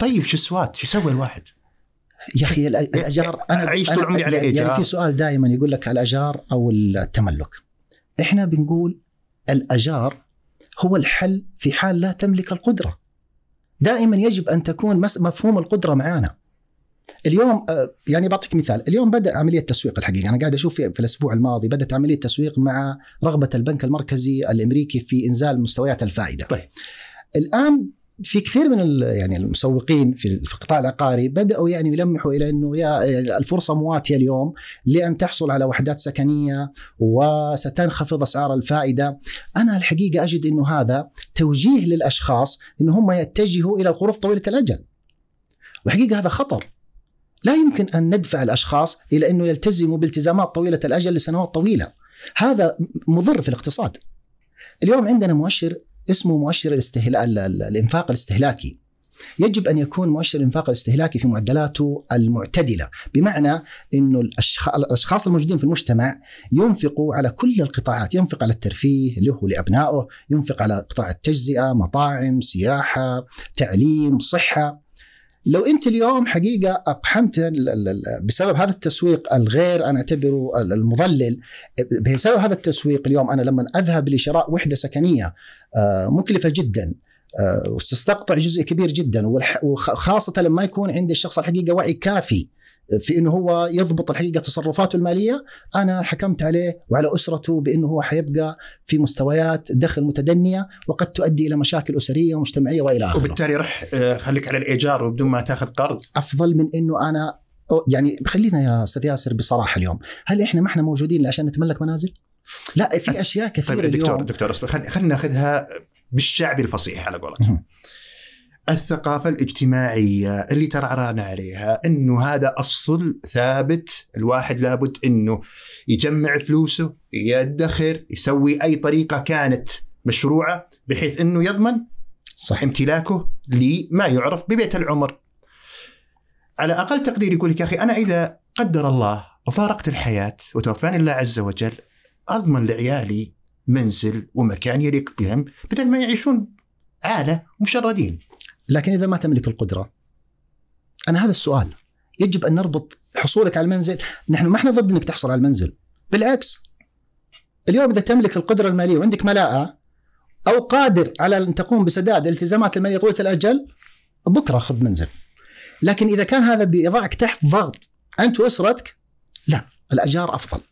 طيب شو السوات؟ شو يسوي الواحد؟ يا اخي الاجار انا عيش طول عمري على ايجار يعني في سؤال دائما يقول لك الاجار او التملك احنا بنقول الاجار هو الحل في حال لا تملك القدره دائما يجب ان تكون مفهوم القدره معانا اليوم آه، يعني بعطيك مثال اليوم بدا عمليه تسويق الحقيقه انا قاعد اشوف في الاسبوع الماضي بدات عمليه تسويق مع رغبه البنك المركزي الامريكي في انزال مستويات الفائده طيب. الان في كثير من يعني المسوقين في القطاع العقاري بداوا يعني يلمحوا الى انه يا الفرصه مواتيه اليوم لان تحصل على وحدات سكنيه وستنخفض اسعار الفائده انا الحقيقه اجد انه هذا توجيه للاشخاص ان هم يتجهوا الى القروض طويله الاجل وحقيقه هذا خطر لا يمكن ان ندفع الاشخاص الى انه يلتزموا بالتزامات طويله الاجل لسنوات طويله هذا مضر في الاقتصاد اليوم عندنا مؤشر اسمه مؤشر الاستهلاك الانفاق الاستهلاكي يجب ان يكون مؤشر الانفاق الاستهلاكي في معدلاته المعتدله، بمعنى انه الاشخاص الموجودين في المجتمع ينفقوا على كل القطاعات، ينفق على الترفيه له لابنائه، ينفق على قطاع التجزئه، مطاعم، سياحه، تعليم، صحه، لو انت اليوم حقيقه اقحمت بسبب هذا التسويق الغير انا اعتبره المضلل بسبب هذا التسويق اليوم انا لما اذهب لشراء وحده سكنيه آه، مكلفه جدا آه، وتستقطع جزء كبير جدا وخاصه لما يكون عند الشخص الحقيقه وعي كافي في انه هو يضبط الحقيقه تصرفاته الماليه انا حكمت عليه وعلى اسرته بانه هو حيبقى في مستويات دخل متدنيه وقد تؤدي الى مشاكل اسريه ومجتمعيه والى اخره وبالتالي رح آه، خليك على الايجار وبدون ما تاخذ قرض افضل من انه انا يعني خلينا يا استاذ ياسر بصراحه اليوم هل احنا ما احنا موجودين عشان نتملك منازل لا في اشياء كثيره طيب دكتور اليوم دكتور خلينا ناخذها بالشعبي الفصيح على قولك الثقافة الاجتماعية اللي ترعرعنا عليها انه هذا اصل ثابت الواحد لابد انه يجمع فلوسه يدخر يسوي اي طريقة كانت مشروعة بحيث انه يضمن صح. امتلاكه لما يعرف ببيت العمر على اقل تقدير يقول لك يا اخي انا اذا قدر الله وفارقت الحياه وتوفاني الله عز وجل اضمن لعيالي منزل ومكان يليق بهم بدل ما يعيشون عاله مشردين. لكن إذا ما تملك القدرة أنا هذا السؤال يجب أن نربط حصولك على المنزل نحن ما احنا ضد أنك تحصل على المنزل بالعكس اليوم إذا تملك القدرة المالية وعندك ملاءة أو قادر على أن تقوم بسداد التزامات المالية طويلة الأجل بكرة خذ منزل لكن إذا كان هذا بيضعك تحت ضغط أنت وأسرتك لا الأجار أفضل